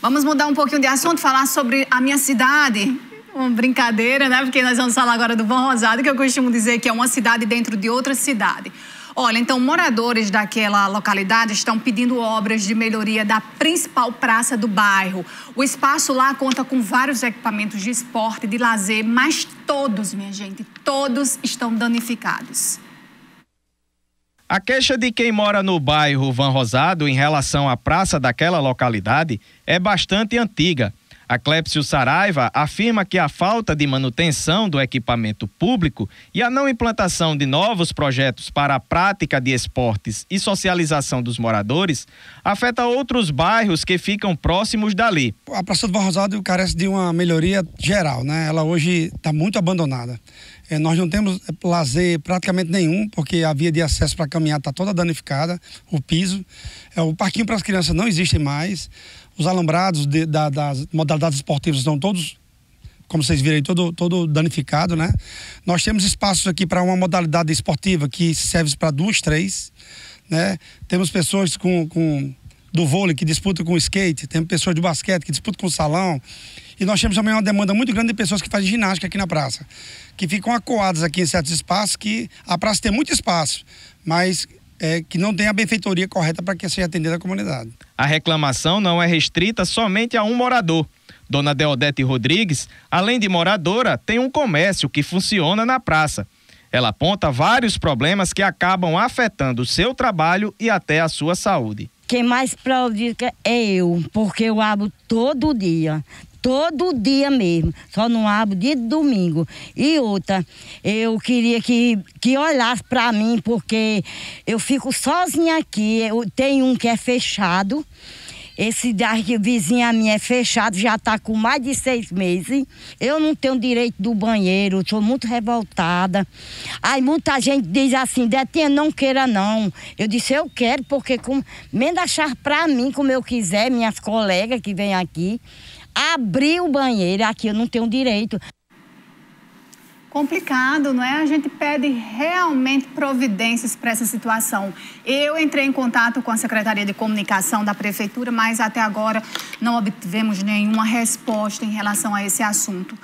Vamos mudar um pouquinho de assunto, falar sobre a minha cidade. Uma brincadeira, né? Porque nós vamos falar agora do Bom Rosado, que eu costumo dizer que é uma cidade dentro de outra cidade. Olha, então moradores daquela localidade estão pedindo obras de melhoria da principal praça do bairro. O espaço lá conta com vários equipamentos de esporte, de lazer, mas todos, minha gente, todos estão danificados. A queixa de quem mora no bairro Van Rosado em relação à praça daquela localidade é bastante antiga. A Clépsio Saraiva afirma que a falta de manutenção do equipamento público e a não implantação de novos projetos para a prática de esportes e socialização dos moradores afeta outros bairros que ficam próximos dali. A Praça do Barrosado carece de uma melhoria geral, né? Ela hoje está muito abandonada. É, nós não temos é, lazer praticamente nenhum, porque a via de acesso para caminhar está toda danificada, o piso. É, o parquinho para as crianças não existe mais. Os alambrados de, da, das modalidades esportivas estão todos, como vocês viram aí, todo, todo danificado, né? Nós temos espaços aqui para uma modalidade esportiva que serve para duas, três, né? Temos pessoas com, com do vôlei que disputam com skate, temos pessoas de basquete que disputam com salão. E nós temos também uma demanda muito grande de pessoas que fazem ginástica aqui na praça, que ficam acoadas aqui em certos espaços, que a praça tem muito espaço, mas é, que não tem a benfeitoria correta para que seja atendida a comunidade. A reclamação não é restrita somente a um morador. Dona Deodete Rodrigues, além de moradora, tem um comércio que funciona na praça. Ela aponta vários problemas que acabam afetando o seu trabalho e até a sua saúde. Quem mais prejudica é eu, porque eu abro todo dia todo dia mesmo, só não abro dia de domingo. E outra, eu queria que, que olhasse para mim, porque eu fico sozinha aqui. Eu, tem um que é fechado, esse da vizinha minha é fechado, já está com mais de seis meses. Eu não tenho direito do banheiro, sou muito revoltada. Aí muita gente diz assim, Detinha, não queira não. Eu disse, eu quero, porque com, menos achar para mim, como eu quiser, minhas colegas que vêm aqui abrir o banheiro, aqui eu não tenho direito. Complicado, não é? A gente pede realmente providências para essa situação. Eu entrei em contato com a Secretaria de Comunicação da Prefeitura, mas até agora não obtivemos nenhuma resposta em relação a esse assunto.